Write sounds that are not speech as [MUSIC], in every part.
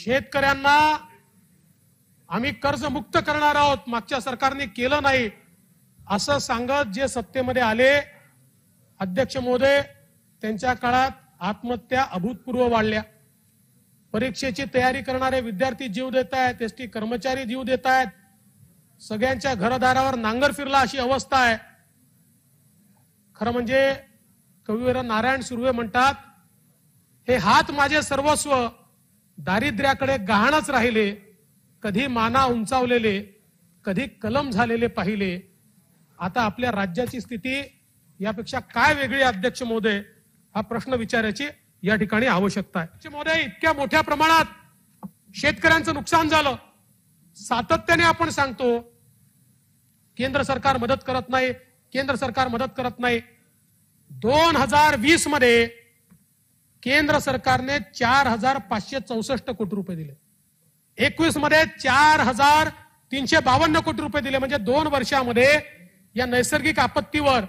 शेतकऱ्यांना आम्ही कर्जमुक्त करणार आहोत मागच्या सरकारने केलं नाही असं सांगत जे सत्तेमध्ये आले अध्यक्ष मोदय त्यांच्या काळात आत्महत्या अभूतपूर्व वाढल्या परीक्षेची तयारी करणारे विद्यार्थी जीव देत आहेत एस टी कर्मचारी जीव देत आहेत सगळ्यांच्या घरदारावर नांगर फिरला अशी अवस्था आहे खरं म्हणजे कवीवर नारायण सुर्वे म्हणतात हे हात माझे सर्वस्व दारिद्र्याकडे गहाणच राहिले कधी माना उंचावलेले कधी कलम झालेले पाहिले आता आपल्या राज्याची स्थिती यापेक्षा काय वेगळी अध्यक्ष महोदय हा प्रश्न विचारायची या ठिकाणी आवश्यकता आहे महोदय इतक्या मोठ्या प्रमाणात शेतकऱ्यांचं नुकसान झालं सातत्याने आपण सांगतो केंद्र सरकार मदत करत नाही केंद्र सरकार मदत करत नाही दोन हजार वीस मध्ये केंद्र सरकारने चार हजार पाचशे चौसष्ट कोटी रुपये दिले एकवीस मध्ये चार हजार तीनशे बावन्न कोटी रुपये दिले म्हणजे दोन वर्षामध्ये या नैसर्गिक आपत्तीवर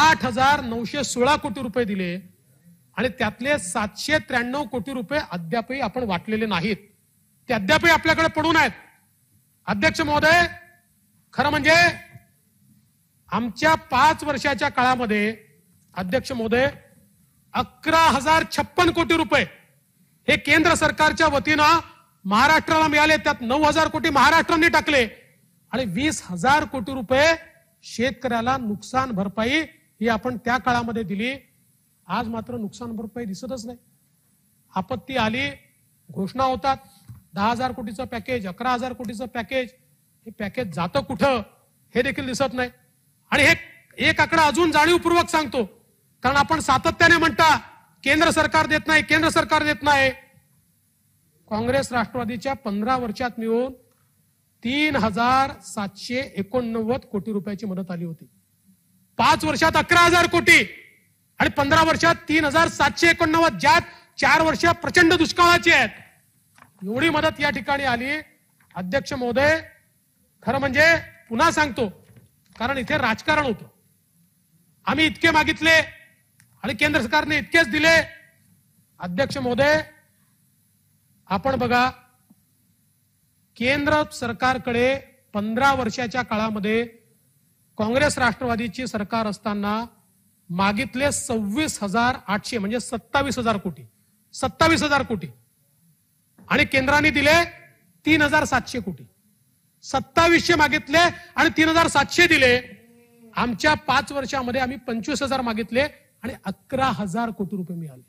आठ हजार नऊशे सोळा कोटी रुपये दिले आणि त्यातले सातशे त्र्याण्णव कोटी रुपये अद्यापही आपण वाटलेले नाहीत ते अद्यापही आपल्याकडे पडून आहेत अध्यक्ष महोदय खरं म्हणजे आमच्या पाच वर्षाच्या काळामध्ये अध्यक्ष महोदय अकरा हजार छप्पन कोटी रुपये हे केंद्र सरकारच्या वतीनं महाराष्ट्राला मिळाले त्यात नऊ हजार कोटी महाराष्ट्राने टाकले आणि वीस हजार कोटी रुपये शेतकऱ्याला नुकसान भरपाई ही आपण त्या काळामध्ये दिली आज मात्र नुकसान भरपाई दिसतच नाही आपत्ती आली घोषणा होतात दहा हजार कोटीचं पॅकेज अकरा हजार कोटीचं पॅकेज हे पॅकेज जातं कुठं हे देखील दिसत नाही आणि हे एक आकडा अजून जाणीवपूर्वक सांगतो कारण आपण सातत्याने म्हणता केंद्र सरकार देत नाही केंद्र सरकार देत नाही काँग्रेस राष्ट्रवादीच्या पंधरा वर्षात मिळून तीन हजार सातशे एकोणनव्वद कोटी रुपयाची मदत आली होती पाच वर्षात अकरा हजार कोटी आणि पंधरा वर्षात तीन हजार सातशे एकोणनव्वद ज्यात चार वर्ष प्रचंड दुष्काळाची आहेत एवढी मदत या ठिकाणी आली अध्यक्ष महोदय खरं म्हणजे पुन्हा सांगतो कारण इथे राजकारण होतं आम्ही इतके मागितले आणि केंद्र सरकारने इतकेच दिले अध्यक्ष मोदय आपण बघा केंद्र सरकारकडे पंधरा वर्षाच्या काळामध्ये काँग्रेस राष्ट्रवादीची सरकार असताना मागितले सव्वीस हजार आठशे म्हणजे सत्तावीस हजार कोटी सत्तावीस हजार कोटी आणि केंद्राने दिले तीन हजार सातशे कोटी सत्तावीसशे मागितले आणि तीन हजार सातशे दिले आमच्या पाच वर्षामध्ये आम्ही पंचवीस हजार मागितले आणि अकरा हजार कोटी रुपये मिळाले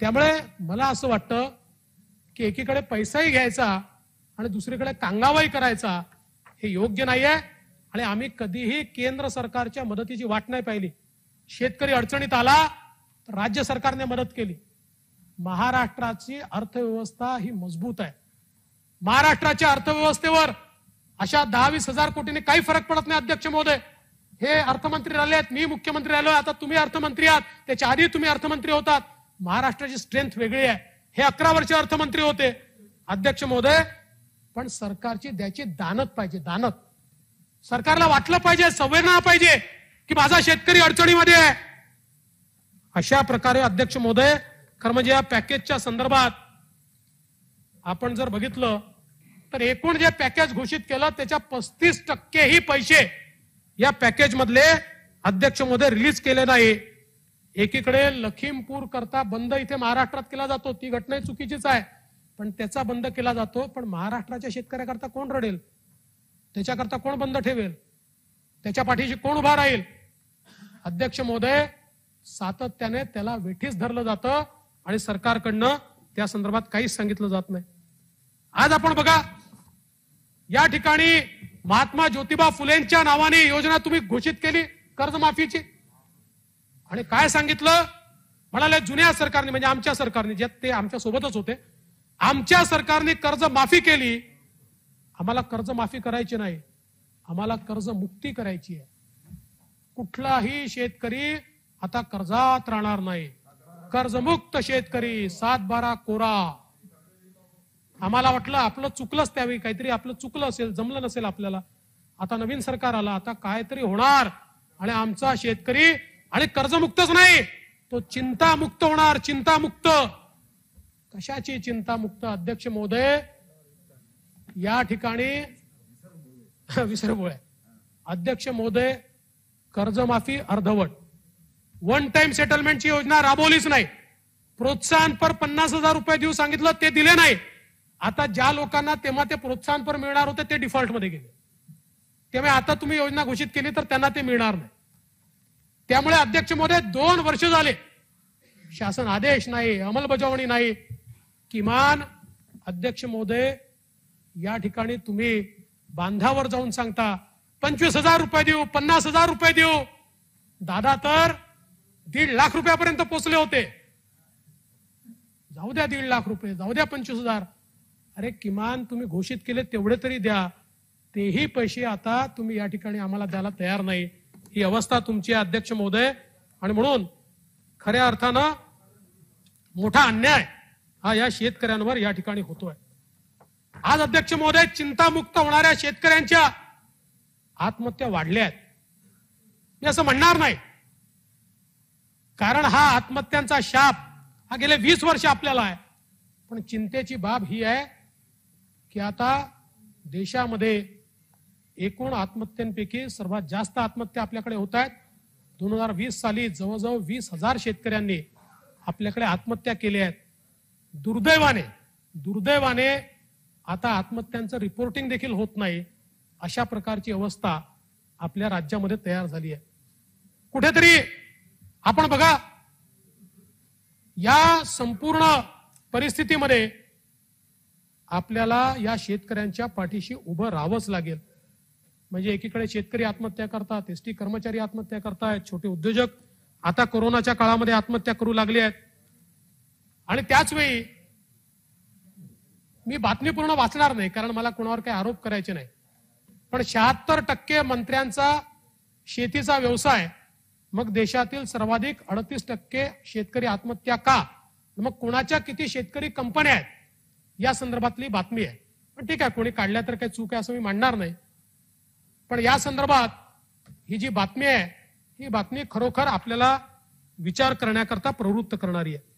त्यामुळे मला असं वाटतं की एकीकडे पैसाही घ्यायचा आणि दुसरीकडे कांगावाही करायचा हे योग्य नाहीये आणि आम्ही कधीही केंद्र सरकारच्या मदतीची वाट नाही पाहिली शेतकरी अडचणीत आला तर राज्य सरकारने मदत केली महाराष्ट्राची अर्थव्यवस्था ही मजबूत आहे महाराष्ट्राच्या अर्थव्यवस्थेवर अशा दहावीस हजार कोटीने काही फरक पडत नाही अध्यक्ष महोदय हे अर्थमंत्री राहिले आहेत मी मुख्यमंत्री राहिलो आता तुम्ही अर्थमंत्री आहात त्याच्या आधी तुम्ही अर्थमंत्री होतात महाराष्ट्राची स्ट्रेंथ वेगळी आहे हे अकरा वर्ष अर्थमंत्री होते अध्यक्ष महोदय पण सरकारची द्यायची दानत पाहिजे दानत सरकारला वाटलं पाहिजे संवेदना पाहिजे की माझा शेतकरी अडचणीमध्ये आहे अशा प्रकारे अध्यक्ष महोदय खरं म्हणजे या पॅकेजच्या संदर्भात आपण जर बघितलं तर एकूण जे पॅकेज घोषित केलं त्याच्या पस्तीस टक्केही पैसे या पॅकेज मधले अध्यक्ष महोदय रिलीज केले नाही एकीकडे लखीमपूर करता बंद इथे महाराष्ट्रात केला जातो ती घटना चुकीचीच आहे पण त्याचा बंद केला जातो पण महाराष्ट्राच्या शेतकऱ्याकरता कोण रडेल त्याच्याकरता कोण बंद ठेवेल त्याच्या पाठीशी कोण उभा राहील अध्यक्ष महोदय सातत्याने त्याला वेठीस धरलं जातं आणि सरकारकडनं त्या संदर्भात काहीच सांगितलं जात नाही आज आपण बघा या ठिकाणी महात्मा ज्योतिबा फुलेंच्या नावाने योजना तुम्ही घोषित केली कर्जमाफीची आणि काय सांगितलं म्हणाले जुन्या सरकारने म्हणजे आमच्या सरकारने जे ते आमच्या सोबतच होते आमच्या सरकारने कर्ज माफी केली आम्हाला कर्ज माफी करायची नाही आम्हाला कर्ज मुक्ती करायची आहे कुठलाही शेतकरी आता कर्जात राहणार नाही कर्जमुक्त शेतकरी सात बारा कोरा आम्हाला वाटलं आपलं चुकलंच त्यावेळी काहीतरी आपलं चुकलं असेल जमलं नसेल आपल्याला आता नवीन सरकार आला आता काहीतरी होणार आणि आमचा शेतकरी आणि कर्जमुक्तच नाही तो चिंतामुक्त होणार चिंतामुक्त कशाची चिंतामुक्त अध्यक्ष महोदय या ठिकाणी [LAUGHS] विसरबोळे अध्यक्ष महोदय कर्जमाफी अर्धवट वन टाइम सेटलमेंटची योजना राबवलीच नाही प्रोत्साहनपर पन्नास हजार रुपये देऊ सांगितलं ते दिले नाही आता ज्या लोकांना तेव्हा ते प्रोत्साहनपर मिळणार होते ते डिफॉल्टमध्ये गेले त्यामुळे आता तुम्ही योजना घोषित केली तर त्यांना ते मिळणार नाही त्यामुळे अध्यक्ष मोदय दोन वर्ष झाले शासन आदेश नाही अंमलबजावणी नाही किमान अध्यक्ष मोदय या ठिकाणी तुम्ही बांधावर जाऊन सांगता पंचवीस हजार रुपये देऊ पन्नास हजार रुपये देऊ दादा तर दीड लाख रुपयापर्यंत पोचले होते जाऊ द्या दीड लाख रुपये जाऊ द्या पंचवीस हजार अरे किमान तुम्ही घोषित केले तेवढे तरी द्या तेही पैसे आता तुम्ही या ठिकाणी आम्हाला द्यायला तयार नाही ही अवस्था तुमची अध्यक्ष महोदय आणि म्हणून खऱ्या अर्थानं मोठा अन्याय हा या शेतकऱ्यांवर या ठिकाणी होतोय आज अध्यक्ष महोदय चिंतामुक्त होणाऱ्या शेतकऱ्यांच्या आत्महत्या वाढल्या आहेत मी असं म्हणणार नाही कारण हा आत्महत्यांचा शाप हा गेले वीस वर्ष आपल्याला आहे पण चिंतेची बाब ही आहे की आता देशामध्ये एकूण आत्महत्यांपैकी सर्वात जास्त आत्महत्या आपल्याकडे होत आहेत दोन हजार वीस साली जवळजवळ वीस हजार शेतकऱ्यांनी आपल्याकडे आत्महत्या केल्या आहेत दुर्दैवाने दुर्दैवाने आता आत्महत्यांचं रिपोर्टिंग देखील होत नाही अशा प्रकारची अवस्था आपल्या राज्यामध्ये तयार झाली आहे कुठेतरी आपण बघा या संपूर्ण परिस्थितीमध्ये आपल्याला या शेतकऱ्यांच्या पाठीशी उभं राहावंच लागेल म्हणजे एकीकडे शेतकरी आत्महत्या करतात एसटी कर्मचारी आत्महत्या करतायत छोटे उद्योजक आता कोरोनाच्या काळामध्ये आत्महत्या करू लागले आहेत आणि त्याच वेळी मी बातमी पूर्ण वाचणार नाही कारण मला कोणावर काही आरोप करायचे नाही पण शहात्तर टक्के मंत्र्यांचा शेतीचा व्यवसाय मग देशातील सर्वाधिक अडतीस टक्के शेतकरी आत्महत्या का मग कोणाच्या किती शेतकरी कंपन्या आहेत या संदर्भातली बातमी आहे पण ठीक आहे कोणी काढल्या तर काही चूक आहे असं मी मांडणार नाही पण या संदर्भात ही जी बातमी आहे ही बातमी खरोखर आपल्याला विचार करण्याकरता प्रवृत्त करणारी आहे